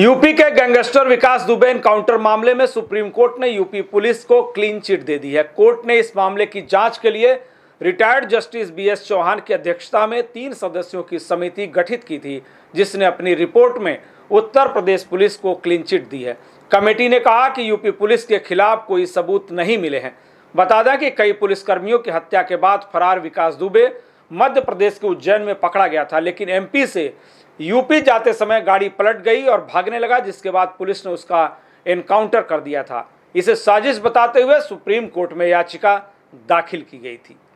UP के gangster विकास Dubey encounter मामले में सुप्रीम कोर्ट ने यूपी पुलिस को क्लीन चिट दे दी है कोर्ट ने इस मामले की जांच के लिए रिटायर्ड जस्टिस बीएस चौहान की अध्यक्षता में तीन सदस्यों की समिति गठित की थी जिसने अपनी रिपोर्ट में उत्तर प्रदेश पुलिस को क्लीन चिट दी है कमेटी ने कहा कि यूपी पुलिस के खिलाफ कोई सबूत नहीं मिले हैं बता दें कि कई पुलिसकर्मियों की हत्या के बाद फरार विकास दुबे मध्य प्रदेश के उज्जैन में पकड़ा गया था लेकिन एमपी से यूपी जाते समय गाड़ी पलट गई और भागने लगा जिसके बाद पुलिस ने उसका एनकाउंटर कर दिया था इसे साजिश बताते हुए सुप्रीम कोर्ट में याचिका दाखिल की गई थी